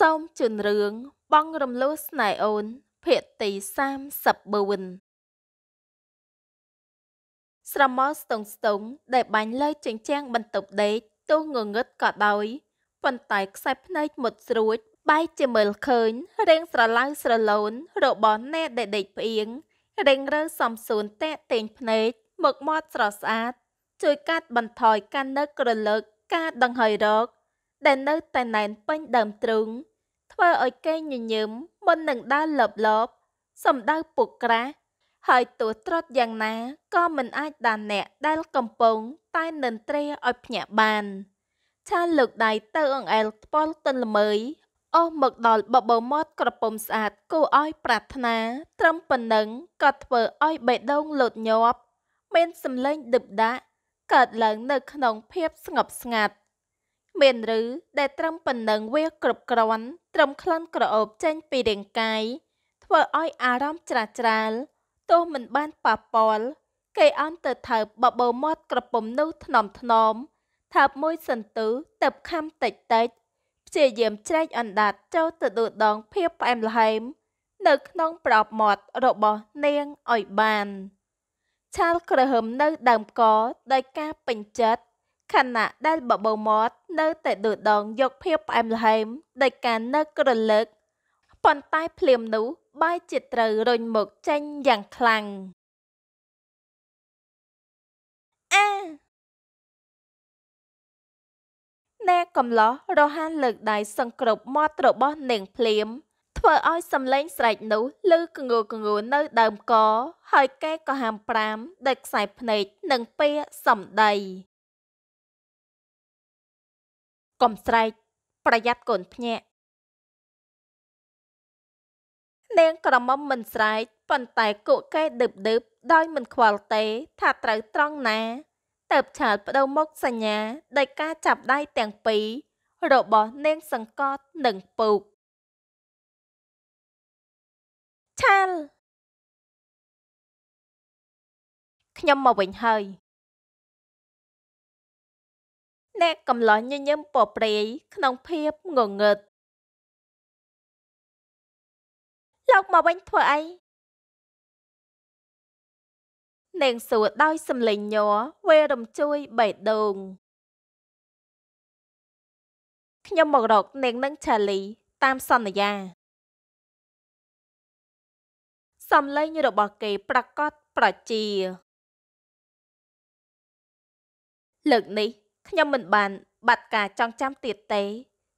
សូមជូនរឿងបងរំលោះស្នេហ៍អូនភាគទី34ស្រមោលស្ទងស្ទងដែលបាញ់លើជញ្ជាំងបន្ទប់ដេកទោះងងឹតក៏ដោយប៉ុន្តែខ្សែភ្នែកមុតស្រួចបែកជាមើលឃើញរៀងស្រឡៅស្រឡូន របស់អ្នកដែលដេកផ្អៀងរៀងរើសំសួនតែកតែងភ្នែកមកមាត់ស្រស់ស្អាតជួយ កាត់បន្ថយការនឹកក្រលើកការដឹងហើយរកដែលនៅតែណែន ពេញដើមទ្រូងធ្វើឲ្យគេញញឹមមិននឹងដើរលបលបសម្ដៅពុកក្រាស់ហើយទោះត្រុតយ៉ាងណាក៏មិនអាចដានអ្នកដែលកំពុងតែនិន្ទ្រាឲ្យភ្ញាក់បានឆាលើកដៃទៅអង្អែលខ្ពល់ទន្លមើយអស់មកដល់បបោមាត់ក្រពុំស្អាតគួរឲ្យ ប្រាថ្នាត្រឹមប៉ុណ្ណឹងក៏ធ្វើឲ្យបេះដូងលោតញាប់មានសម្លេងដឹបដាក់កើតឡើងនៅក្នុងភាពស្ងប់ស្ងាត់មានឬដែល ត្រឹមប៉ុណ្ណឹងវាគ្រប់គ្រាន់ត្រឹមក្លិនក្រអូបចេញពីរាងកាយធ្វើឲ្យអារម្មណ៍ច្រាច្រាលទោះមិនបានប៉ះពាល់គេអន់ទៅថើបបបោមាត់ក្រពំនោះថ្នមថ្នមថើបមួយសន្ទុះទៅខំតិចតិចព្យាយាមច្រែកអណ្ដាតចូលទៅដួលដងភាពផ្អែមល្ហែមនៅក្នុងប្រອບមាត់របស់នាងឲ្យបានឆាលក្រហើមនៅដើមកដោយការពេញចិត្តខណៈដែលបបោមាត់នៅ តែដួលដងយកភាពផ្អែមល្ហែមដោយការនឹកក្រឡឹកប៉ុន្តែភ្លាមនោះបាយជាត្រូវរុញមកចេញយ៉ាងខ្លាំងអាអ្នកកំឡោះរហ័នលើកដៃសង្គ្រប់មាត់របស់នាងភ្លាមធ្វើឲ្យសំឡេងស្រែកនោះឮគងគងនៅ ដើមកហើយគេក៏ហាមប្រាមដោយខ្សែភ្នែកនិងពាកសំដីកុំស្រែកប្រយ័ត្នកូនភ្ញាក់នាងក្រមុំមិនស្រែកប៉ុន្តែគក់កែដឹបដឹបដោយមិនខ្វល់ទេថាត្រូវត្រង់ណាតើបឆាលបដូរមុខសញ្ញាដោយការចាប់ដៃទាំងពីររបស់នាង សង្កត់និងពូកឆាលខ្ញុំមកវិញហើយអ្នកកំឡោះញញឹមពព្រាយក្នុងភាពងងឹតលោកមកវិញធ្វើអីនាងសួរដោយសំលេងញ័រវេរំជួយបេះដូងខ្ញុំមករកនាងនឹងឆាលី តាមសន្យាសំលេងរបស់គេ ប្រកាសប្រជាលើកនេះខ្ញុំមិនបានបាត់ការចងចាំទៀតទេ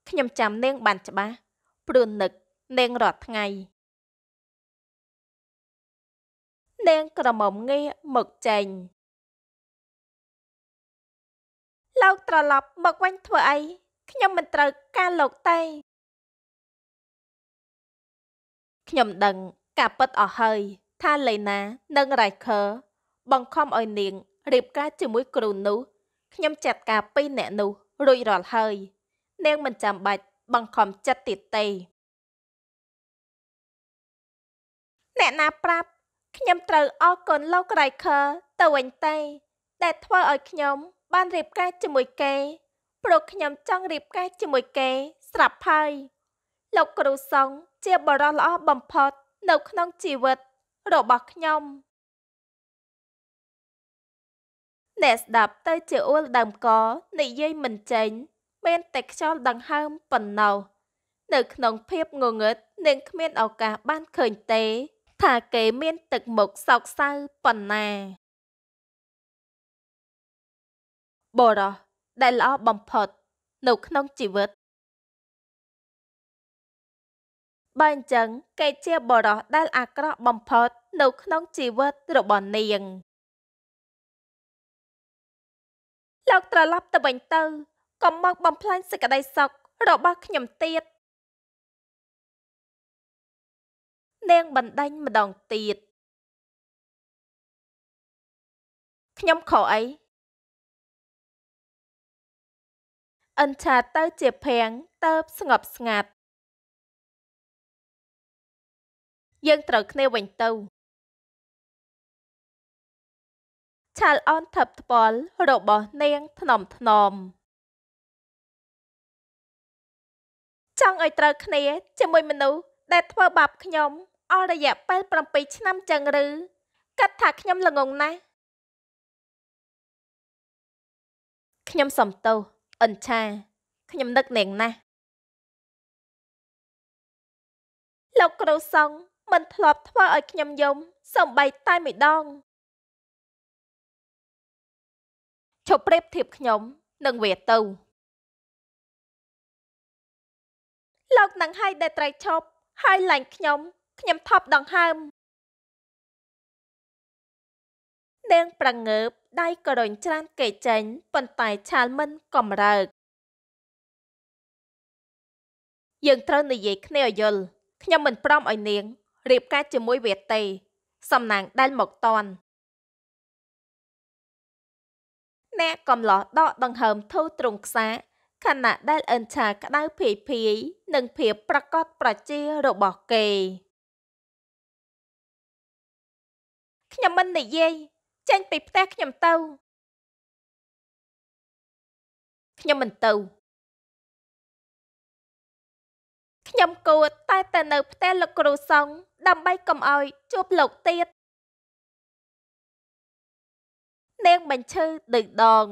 ខ្ញុំចាំនាងបានច្បាស់ព្រោះនឹកនាងរាល់ថ្ងៃ នាងក្រមុំងាកមកចេញលោកត្រឡប់មកវិញធ្វើអីខ្ញុំមិនត្រូវការលោកទេខ្ញុំដឹងការពិតអស់ហើយ ថាលេណា និងរ៉ៃខើបង្ខំឲ្យនាងរៀបការជាមួយគ្រូនោះខ្ញុំចាត់ការពីអ្នកនោះរួចរាល់ហើយនាងមិនចាំបាច់បង្ខំចិត្តទៀតទេអ្នកណាប្រាប់ខ្ញុំត្រូវអរគុណលោក Riker ទៅវិញទេដែលធ្វើឲ្យខ្ញុំ បានរៀបការជាមួយគេព្រោះខ្ញុំចង់រៀបការជាមួយគេស្រាប់ហើយលោកគ្រូសុងជាបរិសុទ្ធល្អបំផុតនៅ ក្នុង ជីវិតរបស់ខ្ញុំអ្នកស្ដាប់ទៅជាអួលដើមកនិយាយមិនចេញមានតែខ្យល់ដង្ហើមប៉ុណ្ណោះនៅក្នុងភាពងងឹតនាងគ្មានឱកាសបានឃើញទេ ថាគេមាន ទឹកមុខសោកសៅប៉ុណ្ណា បរោះដែលល្អបំផុត នៅក្នុងជីវិតបើអញ្ចឹងគេជាបរោះដែលអាក្រក់បំផុត នៅក្នុង ជីវិតរបស់នាងលោកត្រឡប់ទៅវិញទៅកុំមក បំផ្លាញសេចក្តីសុខរបស់ខ្ញុំទៀតនាងបណ្ដេញម្ដងទៀតខ្ញុំខអីអិនឆាទៅ ជាភាំងទៅស្ងប់ស្ងាត់យើងត្រូវគ្នាវិញទៅឆាល់អន់ថឹបថ្ពាល់របស់នាង ថ្នមថ្នមចង់ឲ្យត្រូវគ្នាជាមួយមនុស្សដែលធ្វើបាបខ្ញុំអស់រយៈពេល7ឆ្នាំចឹងឬគិតថាខ្ញុំល្ងងណាស់ខ្ញុំសំទោសអិនឆាខ្ញុំនឹកនាងណាស់លោកគ្រូសង្ឃមិនធ្លាប់ធ្វើឲ្យខ្ញុំយំសំបីតែម្ដងឈប់ប្រៀបធៀបខ្ញុំនឹងវាទៅលោកនឹងឲ្យដែលត្រៃឈប់ហើយឡាញ់ខ្ញុំខ្ញុំថប់ដង្ហើមនាងប្រងើបដៃក៏រញច្រានគេចេញប៉ុន្តែឆាលមិនកំរើកយើងត្រូវនិយាយគ្នាឲ្យយល់ខ្ញុំមិនព្រមឲ្យនាងរៀបការជាមួយវាទេ សំណាងដែលមកតន់អ្នកកំឡោះដកដង្ហើមធូរទ្រង់ខ្សាខណៈដែលអិនឆាក្តៅភាយភាយនិង ភាពប្រកបប្រជារបស់គេខ្ញុំមិននិយាយចេញពីផ្ទះខ្ញុំទៅខ្ញុំមិនទៅខ្ញុំគួរតែទៅនៅ ផ្ទះលោកគ្រូសុងដើម្បីកុំឲ្យ ជួបលោកទៀតនាងបញ្ឈឺដេញដង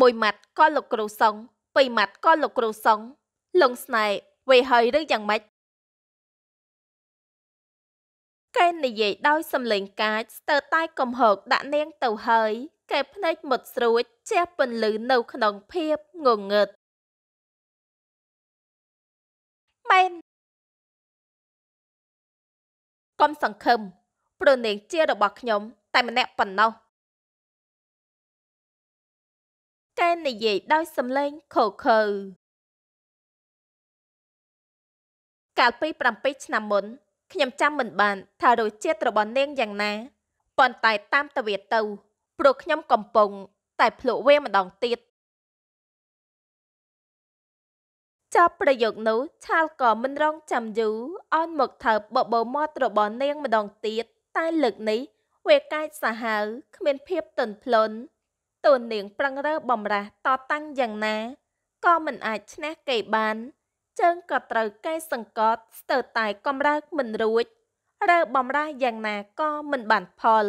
មួយម៉ាត់ក៏លោកគ្រូសុងពីរម៉ាត់ក៏លោកគ្រូសុងលងស្នេហ៍វេហើយឬយ៉ាងម៉េចកែនិយាយដោយសំឡេងកាចស្ទើរតែកំហកដាក់នាងទៅហើយកែភ្នែកមុតស្រួចជះពន្លឺនៅក្នុងភាពងងឹតមែនកំសង្ឃឹមព្រោះនាងជារបស់ខ្ញុំតែម្នាក់ប៉ុណ្ណោះកែនិយាយដោយសំឡេងខូខើកាលពី7ឆ្នាំមុនខ្ញុំចាំមិនបានថារសជាតិរបស់នាងយ៉ាងណាប៉ុន្តែតាមតវាទៅព្រោះខ្ញុំកំពុងតែភ្លក់វាម្ដងទៀតចាប់ប្រយោគនោះឆាលក៏មិនរងចាំយូរអន់មកថើបបបោមាត់របស់នាងម្ដងទៀតតែលើកនេះវាកាចសាហាវគ្មានភាពទន់ភ្លន់តូននាងប្រឹងរើបំរះតតាំងយ៉ាងណាក៏មិន អាចឈ្នះគេបានជើងក៏ត្រូវគេសង្កត់ ស្ទើរតែកំរើកមិនរួច រើបំរះយ៉ាងណាក៏មិនបានផល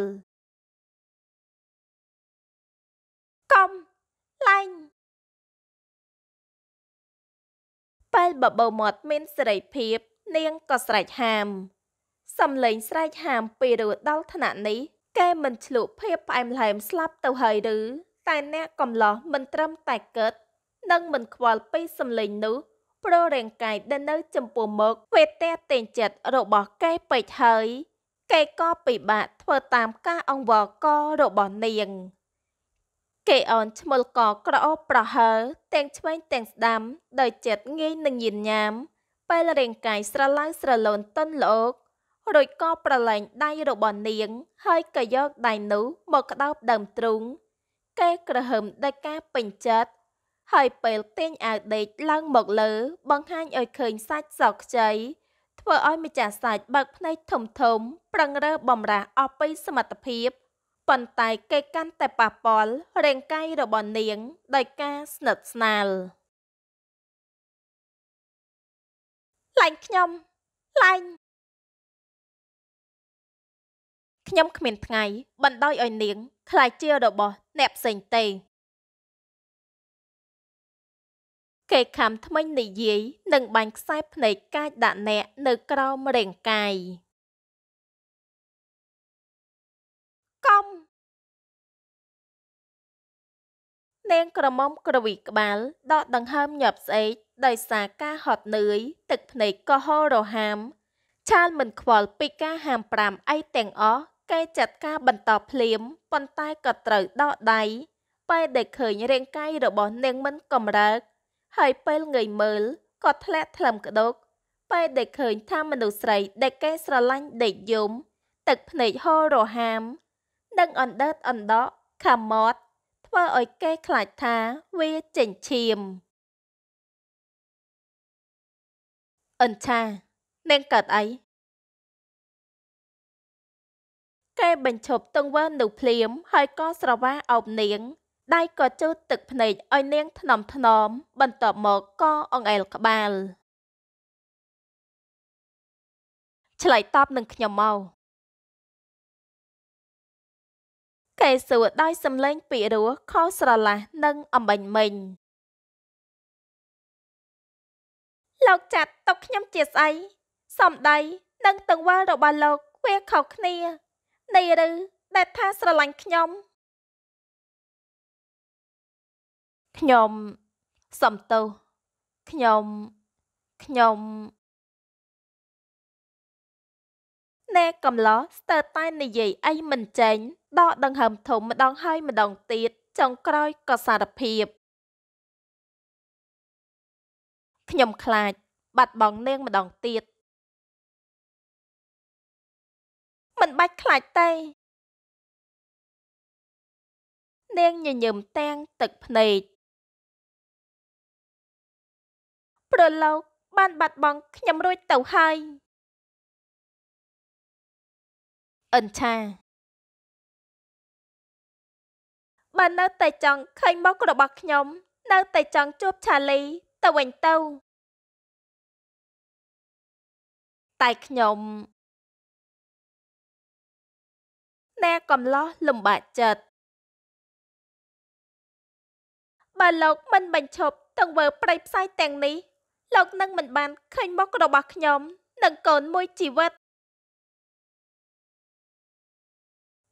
កំឡាញ់ពេលបបោមាត់មានសេរីភាព នាងក៏ស្រែកហាមសំឡេងស្រែកហាមពីរដល់ថ្នាក់នេះគេមិនឆ្លក់ភាពផ្អែមល្ហែមស្លាប់ទៅហើយឬ តែអ្នកកំឡោះមិនត្រឹមតែកឹតនិងមិនខ្វល់ពីសំឡេងនោះព្រោះរាងកាយដែលនៅចំពោះមុខវេទៈតេងចិត្តរបស់គេពេកហើយគេក៏ពិបាកធ្វើតាមការអង្វរកររបស់នាងគេអនឈ្មោះកក្រអូបប្រហើ ទាំងឆ្វេងទាំងស្ដាំដោយចិត្តងាយនឹងញៀនញាមពេលរាងកាយស្រឡៅស្រលូនតន់លោករួចក៏ប្រឡែងដៃរបស់នាង ហើយក៏យកដៃនោះមកក្តោបដើមទ្រូងគេក្រហើមដោយការពេញចិត្តហើយពេលទាញអាវដេកឡើងមកលើ បង្ហាញឲ្យ ឃើញសាច់សក់ខ្ចីធ្វើឲ្យម្ចាស់សាច់បើកភ្នែកធំធំ ប្រឹងរើបំរាស់អស់ពី សមត្ថភាពប៉ុន្តែគេកាន់ តែប៉ះពាល់រាងកាយរបស់នាងដោយការស្និទ្ធស្នាលឡាញ់ខ្ញុំឡាញ់ខ្ញុំគ្មានថ្ងៃបណ្ដោយឲ្យនាង ខ្លាចជារបស់អ្នកផ្សេងទេគេខំថ្មិញនិយាយនិងបាញ់ខ្សែភ្នែកកាចដាក់អ្នកនៅ ក្រោមរាងកាយកំនាងក្រមុំក្រវី ក្បាលដកដង្ហើមញាប់ស្អែកដោយសារការហត់នឿយទឹកភ្នែកក៏ហូររហាមឆាលមិនខ្វល់ពីការហាមប្រាមអីទាំងអស់គេចាត់ការបន្តភ្លាមប៉ុន្តែក៏ត្រូវដកដៃពេលដែលឃើញរាងកាយរបស់នាងមិន កម្រើកហើយពេលងើយមើលក៏ធ្លាក់ថ្លឹមក្តុកពេលដែលឃើញថាមនុស្សស្រីដែលគេស្រឡាញ់ដេកយំទឹកភ្នែកហូររហាមនឹងអណ្ដើតអណ្ដក់ខមត់ធ្វើឲ្យគេខ្លាចថាវាចិញ្ឈាមអិនឆានាងកើតអីគេបញ្ឈប់ទង្វើនោះភ្លាមហើយក៏ស្រវាអោបនាងដៃក៏ជូតទឹកភ្នែកឲ្យនាងថ្នមថ្នមបន្ទាប់មកក៏អង្អែលក្បាលឆ្លើយតបនឹងខ្ញុំមកកែសួរដោយសំឡេងពីរោះខោស្រឡះនិងអំបញ្ញមិញលោកចាត់ຕົកខ្ញុំជាស្អីសំដីនិងទង្វើរបស់លោកវាខុសគ្នានៃឬដែលថាស្រឡាញ់ខ្ញុំខ្ញុំសំទោសខ្ញុំខ្ញុំណែកំឡោះស្ទើរតែនិយាយអីមិនចេញដកដង្ហើមធំម្ដងហើយ ម្ដងទៀតចុងក្រោយក៏សារភាពខ្ញុំខ្លាច បាត់បង់នាងម្ដងទៀតមិនបាច់ខ្លាចទេនាងញញឹមទាំងទឹកភ្នែកប្រលោកបាន បាត់បង់ខ្ញុំរួចទៅហើយអិនឆាបាននៅតែចង់ឃើញមុខរបស់ខ្ញុំនៅតែចង់ជួបឆាលី ទៅវិញទៅតែខ្ញុំដែលកំឡោះលំបាកចិត្តបើលោកមិនបញ្ឈប់ទង្វើប្រៃផ្សាយទាំងនេះលោកនឹងមិនបានឃើញមុខរបស់ខ្ញុំនិងកូនមួយជីវិត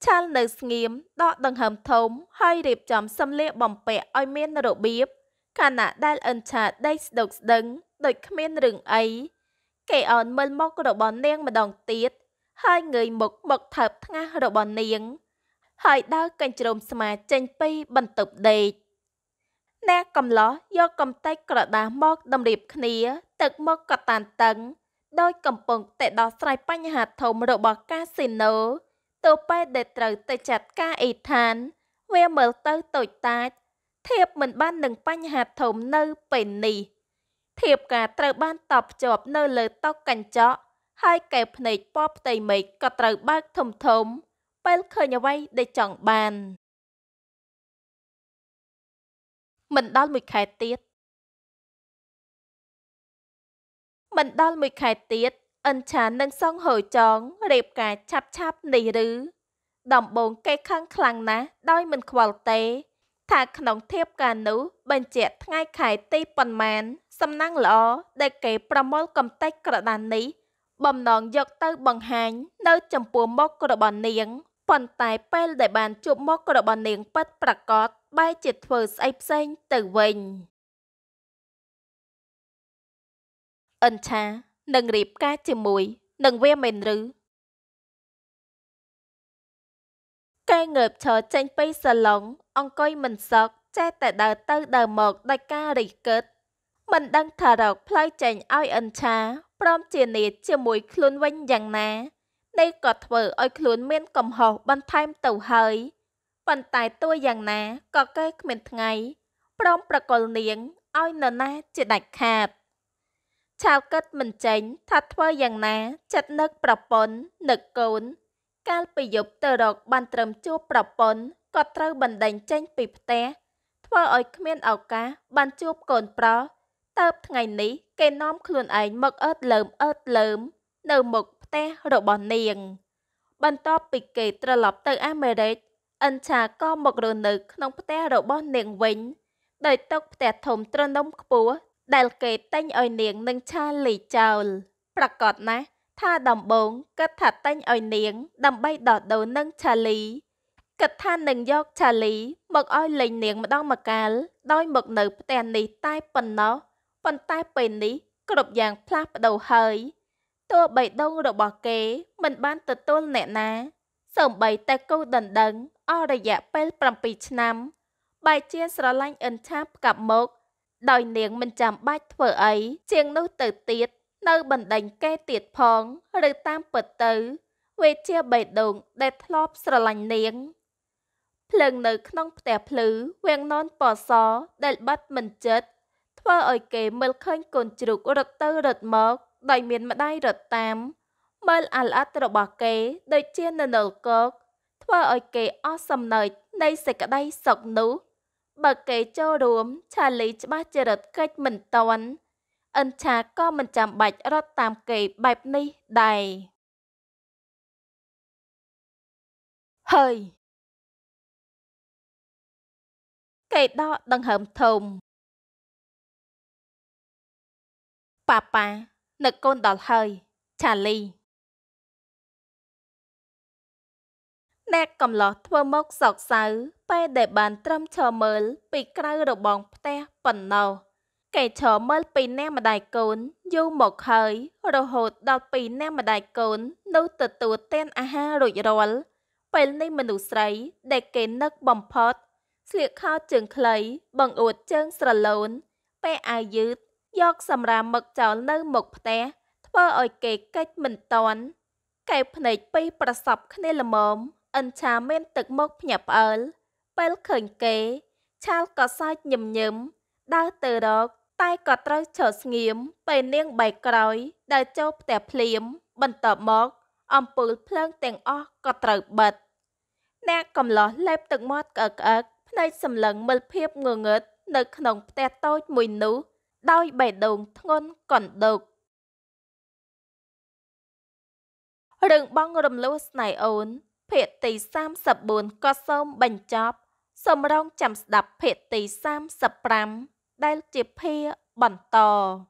ឆាលនៅស្ងៀមដកដង្ហើមធំហើយរៀបចំសម្លៀកបំពាក់ឲ្យមានរបៀបខណៈដែលអិនឆាដេកស្ដុកស្ដឹងដូចគ្មានរឿងអីគេអោនមើលមុខរបស់នាងម្ដងទៀតហើយងើយមុខមកថើបថ្ងាសរបស់នាង ហើយដើរកញ្ជ្រោមស្មាចេញពីបន្ទប់ដេកអ្នកកំឡោះយកកំតេចក្រដាសមកតម្រៀបគ្នា ទឹកមកកតានតឹង ដោយកំពុងតែដោះស្រាយបញ្ហាធំរបស់កាស៊ីណូទៅពេលដែលត្រូវទៅចាត់ការអេឋានវាមើលទៅតូចតាចធៀបមិនបាននឹងបញ្ហាធំនៅពេលនេះធៀបការត្រូវបានតបជាប់នៅលើតុកញ្ចក់ហើយកែវភ្នែកពណ៌ផ្ទៃមេឃក៏ត្រូវបើកធំធំ ពេលឃើញអ្វីដែលចង់បាន មិនដល់មួយខែទៀតមិនដល់មួយខែទៀតអិនឆានឹងសងហូចងរៀបការឆាប់ឆាប់នេះឬដំបងគេខឹងខ្លាំងណាស់ដោយមិនខ្វល់ទេថាក្នុងធៀបការនោះ បញ្ជាក់ថ្ងៃខែទីប៉ុន្មាន សំណាងល្អដែលគេប្រមូលកំតេចក្រដាននេះបំណងយកទៅ បង្ហាញនៅចំពោះមុខរបស់នាងប៉ុន្តែ ពេលដែលបានជួបមុខរបស់នាងពិតប្រាកដបែរជាធ្វើស្អីផ្សេងទៅវិញអិនឆានឹងរៀបការជាមួយនឹងវាមិនឬកែងើបឈរចេញពីសាឡុង អង្គុយមិនសក់ចេះតែដើរទៅដើរមកដោយការរិះគិតមិនដឹងថារកផ្លូវចេញឲ្យអិនឆាព្រមជានេតជាមួយខ្លួនវិញយ៉ាងណានេះក៏ធ្វើឲ្យខ្លួនមានកំហុសបន្ថែមទៅហើយប៉ុន្តែទោះយ៉ាងណាក៏គេគ្មានថ្ងៃព្រមប្រកល់នាងឲ្យនរណាជាដាច់ខាតឆាវកិតមិនចេញថាធ្វើយ៉ាងណា ចិត្តនឹកប្រពន្ធនឹកកូន កាលពីយប់ទៅរក បានត្រឹមជួបប្រពន្ធក៏ត្រូវបណ្ដេញចេញពីផ្ទះធ្វើឲ្យគ្មានឱកាសបានជួបកូនប្រុសតើបថ្ងៃនេះគេនាំខ្លួនឯងមកអើតលើមអើតលើម នៅមុខផ្ទះរបស់នាង បន្ទាប់ពីគេត្រឡប់ទៅអាមេរិកអិនឆាក៏មករស់នៅក្នុងផ្ទះរបស់នាងវិញដោយຕົកផ្ទះធំត្រនំខ្ពស់ដែលគេទិញឲ្យនាងនិងឆាលីចោលប្រកាសណាស់ថាដំបងគិតថាតែងឲ្យនាងដើម្បីដោះដូរនឹងឆាលីគិតថានឹងយកឆាលីមកឲ្យលេងនាងម្ដងម្កាលដោយមកនៅផ្ទះនេះតែប៉ុណ្ណោះប៉ុន្តែពេលនេះគ្រប់យ៉ាងផ្លាស់ប្ដូរហើយតួបៃដងរបស់គេ មិនបានទទួលអ្នកណាសូម្បីតែគូដណ្ដឹងអស់រយៈពេល7ឆ្នាំ បែកជាស្រឡាញ់អិនឆាផ្កាប់មកដោយនាងមិនចាំបាច់ធ្វើអីជាងនោះទៅទៀត នៅបណ្ដេញគេទៀតផង ឬតាមពិតទៅវាជាបេះដូងដែលធ្លាប់ស្រឡាញ់នាងភ្លើងនៅក្នុងផ្ទះភ្លឺវាងននពសដែលបាត់មិនចិត្តធ្វើឲ្យគេមើលឃើញកូនជ្រូករត់ទៅរត់មកដោយមានម្ដាយរត់តាម មើលអាលអិតរបស់គេដូចជាននលកកធ្វើឲ្យគេអស់សំណើចនៃសេចក្តីសុខនោះ បើគេចូលរួមឆាលីច្បាស់ចរិតកិច្ចមិនតន់អិនឆាក៏មិនចាំបាច់រត់តាមគេបែបនេះដែរហើយគេដកដង្ហើមធំប៉ាប៉ានឹកកូនដល់ហើយឆាលីអ្នកកំឡោះធ្វើមកសោកសៅពេលដែលបានត្រឹមឈរមើល ពីក្រៅរបង ផ្ទះប៉ុណ្ណោះគេឈរមើលពីអ្នកម្ដាយកូន យូរមកហើយ រហូត ដល់ពីអ្នកម្ដាយកូននោះទទួលទានអាហាររួចរាល់ពេលនេះមនុស្សស្រី ដែលគេនឹកបំផុតស្លៀកខោជើងខ្លី បង្អួតជើង ស្រឡូន ពេលអាវយឺតយកសម្រាមមឹកចោលនៅមុខផ្ទះធ្វើឲ្យគេកិច្ចមិនតន់កែវភ្នែកពីរប្រសពគ្នាល្មមអិនឆាមានទឹកមកភ្ញាក់ផ្អើលពេលឃើញគេឆាលក៏សើចញឹមញឹមដើរទៅរកតែក៏ត្រូវឈរស្ងៀមពេលនាងបែកក្រោយដើរចូលផ្ទះភ្លាម បន្ទាប់មក អំពូលភ្លើងទាំងអស់ក៏ត្រូវបិទអ្នកកំឡោះលេបទឹកមាត់ក្អឹកក្អឹកភ្នែកសម្លឹងមើលភាពងងឹតនៅក្នុងផ្ទះតូចមួយនោះដោយបេះដូងធ្ងន់កណ្ដូករឿងបងរំលោះស្នៃអូនភាគទី34ក៏សូមបញ្ចប់សូមរងចាំស្ដាប់ភាគទី35ដែលជាភាគបន្ត